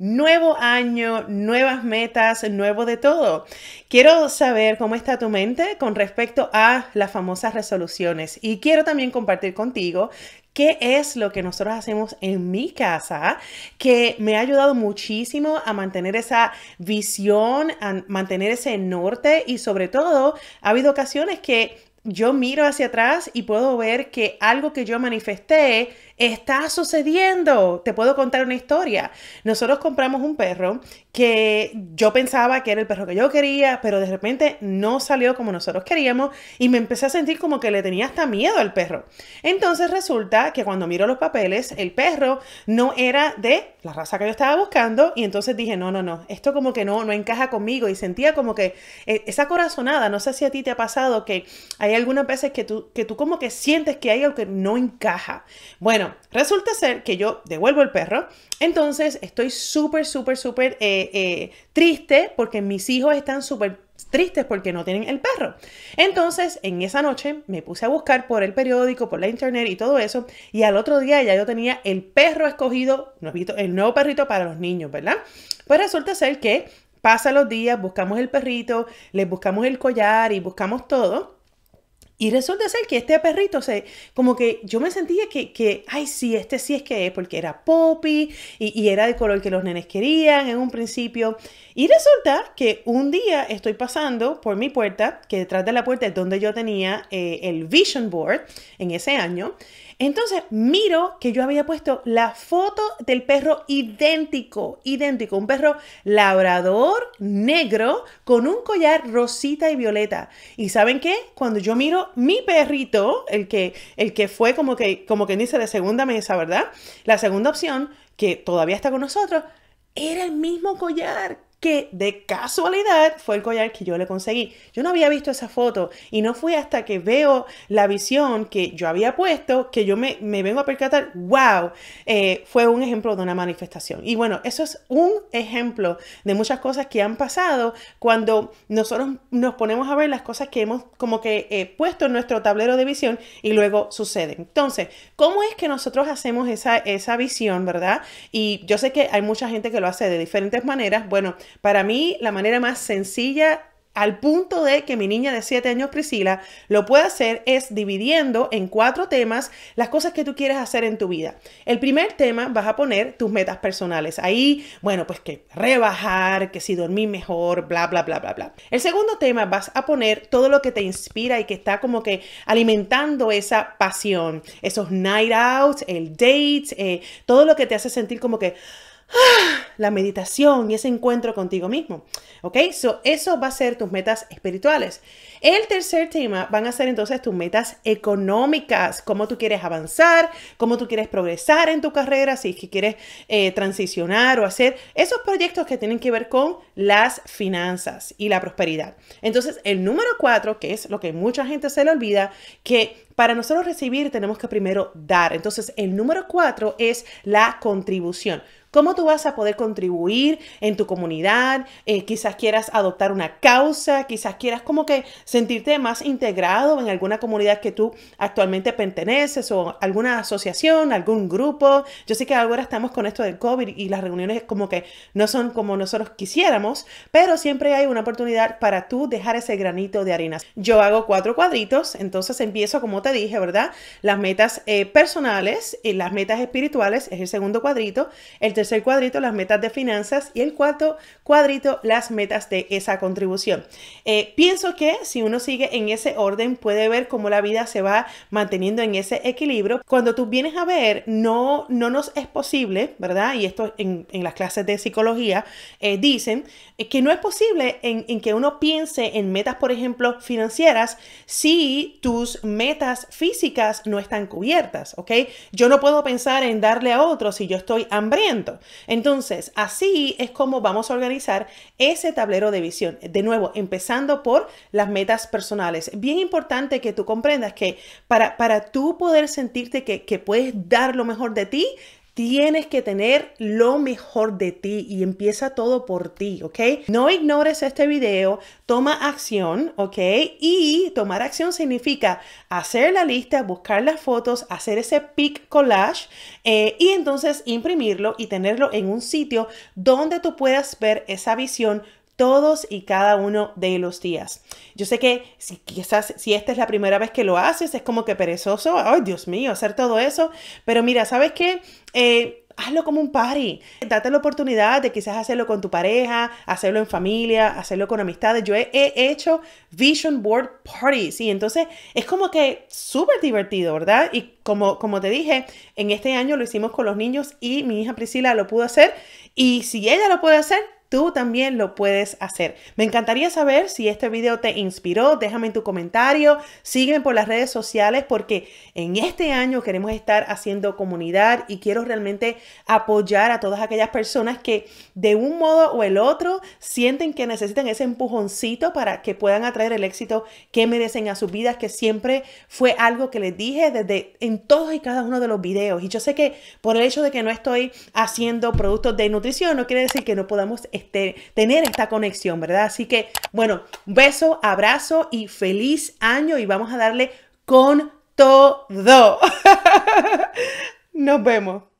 Nuevo año, nuevas metas, nuevo de todo. Quiero saber cómo está tu mente con respecto a las famosas resoluciones y quiero también compartir contigo qué es lo que nosotros hacemos en mi casa que me ha ayudado muchísimo a mantener esa visión, a mantener ese norte y sobre todo ha habido ocasiones que yo miro hacia atrás y puedo ver que algo que yo manifesté está sucediendo. Te puedo contar una historia. Nosotros compramos un perro que yo pensaba que era el perro que yo quería, pero de repente no salió como nosotros queríamos y me empecé a sentir como que le tenía hasta miedo al perro. Entonces resulta que cuando miro los papeles, el perro no era de la raza que yo estaba buscando y entonces dije, no, no, no, esto como que no, no encaja conmigo y sentía como que eh, esa corazonada, no sé si a ti te ha pasado que hay algunas veces que tú, que tú como que sientes que hay algo que no encaja. Bueno, resulta ser que yo devuelvo el perro, entonces estoy súper, súper, súper eh, eh, triste porque mis hijos están súper tristes porque no tienen el perro. Entonces, en esa noche me puse a buscar por el periódico, por la internet y todo eso, y al otro día ya yo tenía el perro escogido, el nuevo perrito para los niños, ¿verdad? Pues resulta ser que pasa los días, buscamos el perrito, les buscamos el collar y buscamos todo. Y resulta ser que este perrito, se, como que yo me sentía que, que, ay, sí, este sí es que es, porque era poppy y, era de color que los nenes querían en un principio. Y resulta que un día estoy pasando por mi puerta, que detrás de la puerta es donde yo tenía eh, el vision board en ese año, entonces miro que yo había puesto la foto del perro idéntico, idéntico, un perro labrador negro con un collar rosita y violeta. ¿Y saben qué? Cuando yo miro mi perrito, el que, el que fue como que, como que dice de segunda mesa, ¿verdad? La segunda opción, que todavía está con nosotros, era el mismo collar que de casualidad fue el collar que yo le conseguí. Yo no había visto esa foto y no fui hasta que veo la visión que yo había puesto que yo me, vengo a percatar, wow, eh, fue un ejemplo de una manifestación. Y bueno, eso es un ejemplo de muchas cosas que han pasado cuando nosotros nos ponemos a ver las cosas que hemos como que eh, puesto en nuestro tablero de visión y luego suceden. Entonces, ¿cómo es que nosotros hacemos esa, esa visión, verdad? Y yo sé que hay mucha gente que lo hace de diferentes maneras. Bueno, para mí, la manera más sencilla al punto de que mi niña de 7 años, Priscila, lo pueda hacer es dividiendo en cuatro temas las cosas que tú quieres hacer en tu vida. El primer tema vas a poner tus metas personales. Ahí, bueno, pues que rebajar, que si dormir mejor, bla, bla, bla, bla, bla. El segundo tema vas a poner todo lo que te inspira y que está como que alimentando esa pasión, esos night outs, el date, eh, todo lo que te hace sentir como que la meditación y ese encuentro contigo mismo. ¿Ok? eso eso va a ser tus metas espirituales. El tercer tema van a ser entonces tus metas económicas, cómo tú quieres avanzar, cómo tú quieres progresar en tu carrera, si es que quieres eh, transicionar o hacer esos proyectos que tienen que ver con las finanzas y la prosperidad. Entonces, el número cuatro, que es lo que mucha gente se le olvida, que para nosotros recibir tenemos que primero dar. Entonces, el número cuatro es la contribución. ¿Cómo tú vas a poder contribuir en tu comunidad? Eh, quizás quieras adoptar una causa, quizás quieras como que sentirte más integrado en alguna comunidad que tú actualmente perteneces o alguna asociación, algún grupo. Yo sé que ahora estamos con esto del COVID y las reuniones como que no son como nosotros quisiéramos, pero siempre hay una oportunidad para tú dejar ese granito de harina. Yo hago cuatro cuadritos, entonces empiezo como te dije, ¿verdad? Las metas eh, personales, y las metas espirituales es el segundo cuadrito, el tercer cuadrito las metas de finanzas y el cuarto cuadrito las metas de esa contribución. Eh, pienso que si uno sigue en ese orden puede ver cómo la vida se va manteniendo en ese equilibrio. Cuando tú vienes a ver, no, no nos es posible, ¿verdad? Y esto en, las clases de psicología eh, dicen eh, que no es posible en, en que uno piense en metas, por ejemplo, financieras si tus metas físicas no están cubiertas, ¿ok? Yo no puedo pensar en darle a otro si yo estoy hambriento entonces, así es como vamos a organizar ese tablero de visión. De nuevo, empezando por las metas personales. Bien importante que tú comprendas que para, para tú poder sentirte que, que puedes dar lo mejor de ti, Tienes que tener lo mejor de ti y empieza todo por ti, ¿ok? No ignores este video, toma acción, ¿ok? Y tomar acción significa hacer la lista, buscar las fotos, hacer ese pic collage eh, y entonces imprimirlo y tenerlo en un sitio donde tú puedas ver esa visión todos y cada uno de los días. Yo sé que si, quizás si esta es la primera vez que lo haces, es como que perezoso, ay Dios mío, hacer todo eso, pero mira, ¿sabes qué? Eh, hazlo como un party. Date la oportunidad de quizás hacerlo con tu pareja, hacerlo en familia, hacerlo con amistades. Yo he, hecho Vision Board Parties y entonces es como que súper divertido, ¿verdad? Y como, como te dije, en este año lo hicimos con los niños y mi hija Priscila lo pudo hacer. Y si ella lo puede hacer, tú también lo puedes hacer. Me encantaría saber si este video te inspiró, déjame en tu comentario, sígueme por las redes sociales porque en este año queremos estar haciendo comunidad y quiero realmente apoyar a todas aquellas personas que de un modo o el otro sienten que necesitan ese empujoncito para que puedan atraer el éxito que merecen a sus vidas, que siempre fue algo que les dije desde en todos y cada uno de los videos. Y yo sé que por el hecho de que no estoy haciendo productos de nutrición, no quiere decir que no podamos este, tener esta conexión, ¿verdad? Así que, bueno, beso, abrazo y feliz año y vamos a darle con todo. Nos vemos.